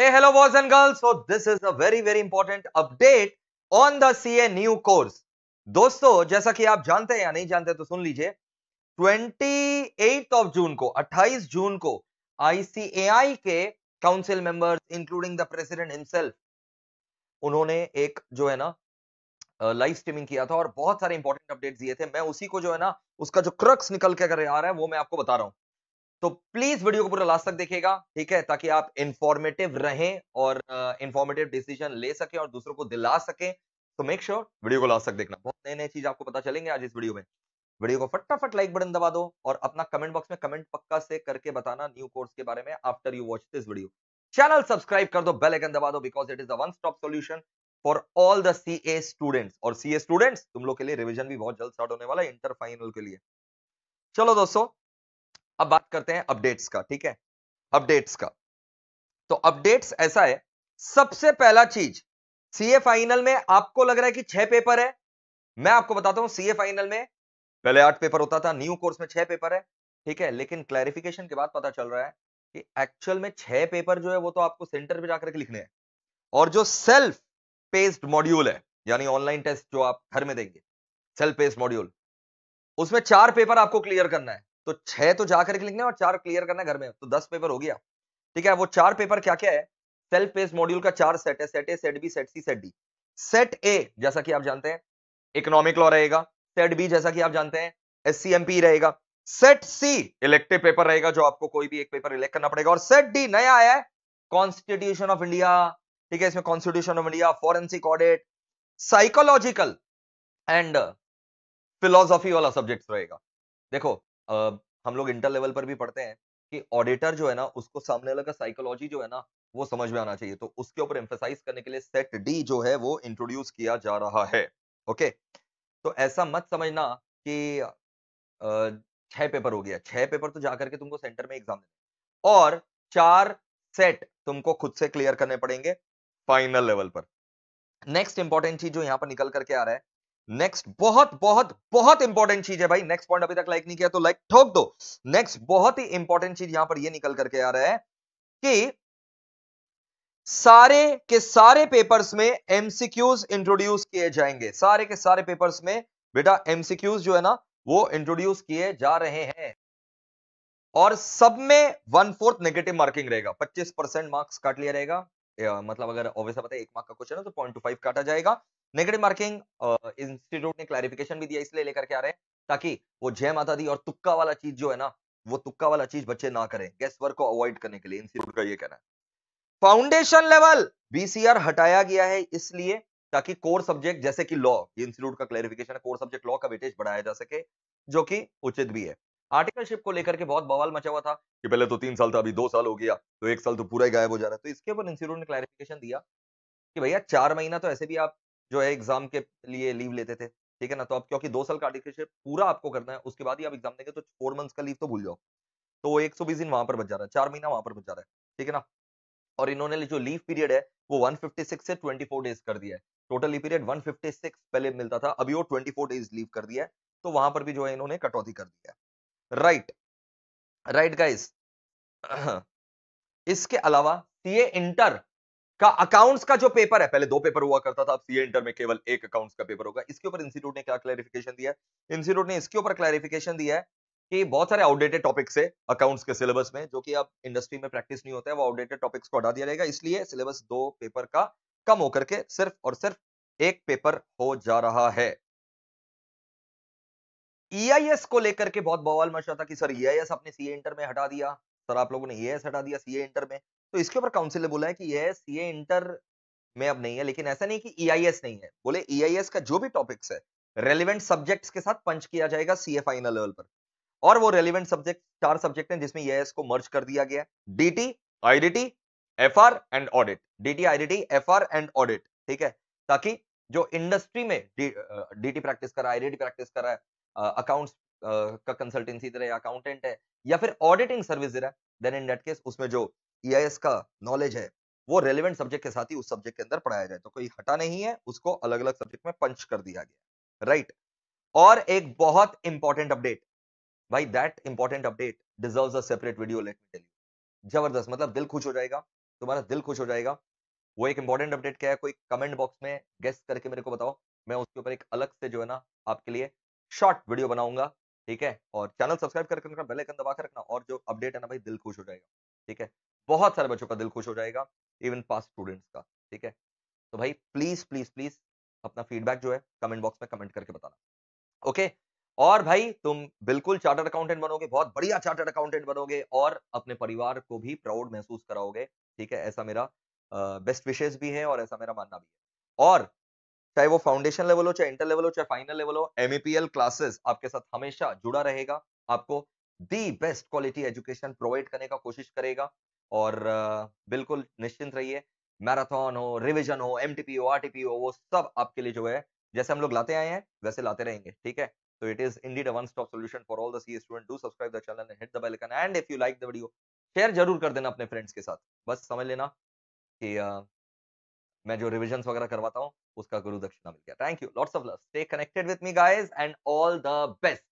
Hey, hello boys and girls. So this is a very very important update on the CA new course. दोस्तों जैसा कि आप जानते हैं या नहीं जानते तो सुन लीजिए 28th of june को 28 june को icai के council members including the president himself उन्होंने एक जो है ना लाइव स्ट्रीमिंग किया था और बहुत सारे इंपॉर्टेंट अपडेट्स दिए थे मैं उसी को जो है ना उसका जो क्रक्स निकल के अगर आ रहा है वो मैं आपको बता रहा हूँ तो प्लीज वीडियो को पूरा लास्ट तक देखिएगा ठीक है ताकि आप इंफॉर्मेटिव रहें और इंफॉर्मेटिव uh, डिसीजन ले सके और दूसरों को दिला सके तो मेक श्योर sure, वीडियो को लास्ट तक देखना बहुत नए नए चीज आपको पता चलेंगे आज इस वीडियो में वीडियो को फटाफट लाइक बटन दबा दो और अपना कमेंट बॉक्स में कमेंट पक्का से करके बताना न्यू कोर्स के बारे में after you watch this video channel subscribe कर दो बेल आइकन दबा दो because it is one stop solution for all the C A students और सी ए स्टूडेंट्स तुम लोग के लिए रिविजन भी बहुत जल्द स्टार्ट होने वाला है इंटर फाइनल के लिए चलो दोस्तों अब बात करते हैं अपडेट्स का ठीक है अपडेट्स का तो अपडेट्स ऐसा है सबसे पहला चीज सीए फाइनल में आपको लग रहा है कि छह पेपर है मैं आपको बताता हूं सीए फाइनल में पहले आठ पेपर होता था न्यू कोर्स में छह पेपर है ठीक है लेकिन क्लैरिफिकेशन के बाद पता चल रहा है कि एक्चुअल में छह पेपर जो है वो तो आपको सेंटर पे जाकर के लिखने हैं और जो सेल्फ पेस्ड मॉड्यूल है यानी ऑनलाइन टेस्ट जो आप घर में देंगे सेल्फ पेस्ड मॉड्यूल उसमें चार पेपर आपको क्लियर करना है तो छह तो जाकर के लिखना है और चार क्लियर करना है घर में तो दस पेपर हो गया ठीक है वो चार पेपर क्या क्या है सेल्फ पेस्ट मॉड्यूल का चार सेट है set A set B set C set D set A जैसा कि आप जानते हैं इकोनॉमिक लॉ रहेगा सेट बी जैसा कि आप जानते हैं एस रहेगा सेट सी इलेक्टिव पेपर रहेगा जो आपको कोई भी एक पेपर इलेक्ट करना पड़ेगा और सेट डी नया आया है कॉन्स्टिट्यूशन ऑफ इंडिया ठीक है इसमें constitution of India forensic audit psychological and philosophy वाला सब्जेक्ट रहेगा देखो हम लोग इंटर लेवल पर भी पढ़ते हैं कि ऑडिटर जो है ना उसको सामने वाले का साइकोलॉजी जो है ना वो समझ में आना चाहिए तो उसके ऊपर एम्फोसाइज करने के लिए सेट डी जो है वो इंट्रोड्यूस किया जा रहा है ओके तो ऐसा मत समझना कि छह पेपर हो गया छह पेपर तो जाकर के तुमको सेंटर में एग्जाम देना और चार सेट तुमको खुद से क्लियर करने पड़ेंगे फाइनल लेवल पर नेक्स्ट इंपॉर्टेंट चीज जो यहां पर निकल करके आ रहा है नेक्स्ट बहुत बहुत बहुत इंपॉर्टेंट चीज है भाई नेक्स्ट पॉइंट अभी तक लाइक नहीं किया तो लाइक ठोक दो नेक्स्ट बहुत ही इंपॉर्टेंट चीज यहां पर ये निकल करके आ रहा है कि सारे के सारे पेपर्स में एमसीक्यूज इंट्रोड्यूस किए जाएंगे सारे के सारे पेपर्स में बेटा एमसीक्यूज जो है ना वो इंट्रोड्यूस किए जा रहे हैं और सब में वन फोर्थ नेगेटिव मार्किंग रहेगा पच्चीस परसेंट मार्क्स काट लिया रहेगा मतलब अगर ऑब्वियस पता है एक मार्क का क्वेश्चन है तो पॉइंट टू फाइव काटा जाएगा नेगेटिव मार्किंग इंस्टीट्यूट ने क्लैरिफिकेशन भी दिया इसलिए लेकर के आ रहे हैं ताकि वो जय माता दी और तुक्का वाला चीज जो है ना वो तुक्का वाला चीज बच्चे ना करें गैस वर्क को अवॉइड करने के लिए इंस्टीट्यूट का ये कहना है फाउंडेशन लेवल बीसीआर हटाया गया है इसलिए ताकि कोर सब्जेक्ट जैसे कि लॉ इंस्टीट्यूट का क्लैरिफिकेशन है कोर सब्जेक्ट लॉ का वेटेज बढ़ाया जा सके जो कि उचित भी है आर्टिकलशिप को लेकर के बहुत बवाल मचा हुआ था कि पहले तो तीन साल था अभी दो साल हो गया तो एक साल तो पूरा ही गायब हो जा रहा है तो इसके ऊपर इंस्टीट्यूट ने क्लैरिफिकेशन दिया कि भैया चार महीना तो ऐसे भी आप जो है एग्जाम के लिए लीव लेते थे ठीक है ना तो आप क्योंकि दो साल का आर्टिफिशियल पूरा आपको करना है उसके बाद ही आप एग्जाम देंगे तो फोर मंथ्स का लीव तो भूल जाओ तो एक सौ बीस दिन वहां पर बच जा रहा है चार महीना वहां पर बच जा रहा है ठीक है ना और इन्होंने जो लीव पीरियड है वो 156 से 24 डेज कर दिया है टोटल लीव पीरियड 156 पहले मिलता था अभी वो 24 डेज लीव कर दिया है तो वहां पर भी जो है इन्होंने कटौती कर दिया है राइट राइट गाइस इसके अलावा सीए इंटर का अकाउंट्स का जो पेपर है पहले दो पेपर हुआ करता था अब सीए इंटर में केवल एक अकाउंट्स का पेपर होगा इसके ऊपर इंस्टीट्यूट ने क्या क्लैरिफिकेशन दिया इंस्टीट्यूट ने इसके ऊपर क्लैरिफिकेशन दिया है कि बहुत सारे आउटडेटेड टॉपिक्स है अकाउंट्स के सिलेबस में जो कि अब इंडस्ट्री में प्रैक्टिस नहीं होता है वो आउटडेटेड टॉपिक्स को हटा दिया जाएगा इसलिए सिलेबस दो पेपर का कम होकर के सिर्फ और सिर्फ एक पेपर हो जा रहा है ईआईएस e को लेकर के बहुत बवाल मचा था कि सर ईआईएस e आपने सीए इंटर में हटा दिया सर आप लोगों ने ईआईएस e हटा दिया सीए इंटर में तो इसके ऊपर काउंसिल ने बोला है कि यह सीए इंटर में अब नहीं है लेकिन ऐसा नहीं कि ईआईएस e नहीं है बोले ईआईएस e का जो भी टॉपिक्स है रेलिवेंट सब्जेक्ट्स के साथ पंच किया जाएगा सीए फाइनल लेवल पर और वो रेलिवेंट सब्जेक्ट चार सब्जेक्ट हैं जिसमें ईआईएस e को मर्ज कर दिया गया DT IDT FR and audit DT IDT FR and audit ठीक है ताकि जो इंडस्ट्री में डीटी प्रैक्टिस कर रहा है आईडीटी प्रैक्टिस कर रहा है अकाउंट्स का कंसल्टेंसी दे रहा है अकाउंटेंट है या फिर ऑडिटिंग सर्विस दे रहा है देन इन दैट केस उसमें जो ईआईएस e का नॉलेज है वो रेलिवेंट सब्जेक्ट के साथ ही उस सब्जेक्ट के अंदर पढ़ाया जाए तो कोई हटा नहीं है उसको अलग अलग सब्जेक्ट में पंच कर दिया गया राइट और एक बहुत इंपॉर्टेंट अपडेट भाई that important update deserve a separate video let me tell you जबरदस्त मतलब दिल खुश हो जाएगा तुम्हारा दिल खुश हो जाएगा वो एक इंपॉर्टेंट अपडेट क्या है कोई कमेंट बॉक्स में गेस्ट करके मेरे को बताओ मैं उसके ऊपर एक अलग से जो है ना आपके लिए शॉर्ट वीडियो बनाऊंगा ठीक है और चैनल सब्सक्राइब करके रखना बेल आइकन दबा कर रखना और जो अपडेट है ना भाई दिल खुश हो जाएगा ठीक है बहुत सारे बच्चों का दिल खुश हो जाएगा इवन पास स्टूडेंट्स का ठीक है तो भाई प्लीज प्लीज प्लीज अपना फीडबैक जो है कमेंट बॉक्स में कमेंट करके बताना ओके और भाई तुम बिल्कुल चार्टर्ड अकाउंटेंट बनोगे बहुत बढ़िया चार्टर्ड अकाउंटेंट बनोगे और अपने परिवार को भी प्राउड महसूस कराओगे ठीक है ऐसा मेरा बेस्ट विशेष भी है और ऐसा मेरा मानना भी है और चाहे वो फाउंडेशन लेवल हो चाहे इंटर लेवल हो चाहे फाइनल लेवल हो एम क्लासेस आपके साथ हमेशा जुड़ा रहेगा आपको the best quality education provide करने का कोशिश करेगा और बिल्कुल निश्चिंत रहिए मैराथन हो रिविजन हो एम हो आर हो वो सब आपके लिए जो है जैसे हम लोग लाते आए हैं वैसे लाते रहेंगे ठीक है तो it is indeed one stop solution for all the student do subscribe do subscribe the channel and hit the bell icon and if जरूर कर देना अपने फ्रेंड्स के साथ बस समझ लेना कि uh, मैं जो रिविजन वगैरह करवाता हूँ उसका गुरु दक्षिणा मिल गया thank you lots of love stay connected with me guys and all the best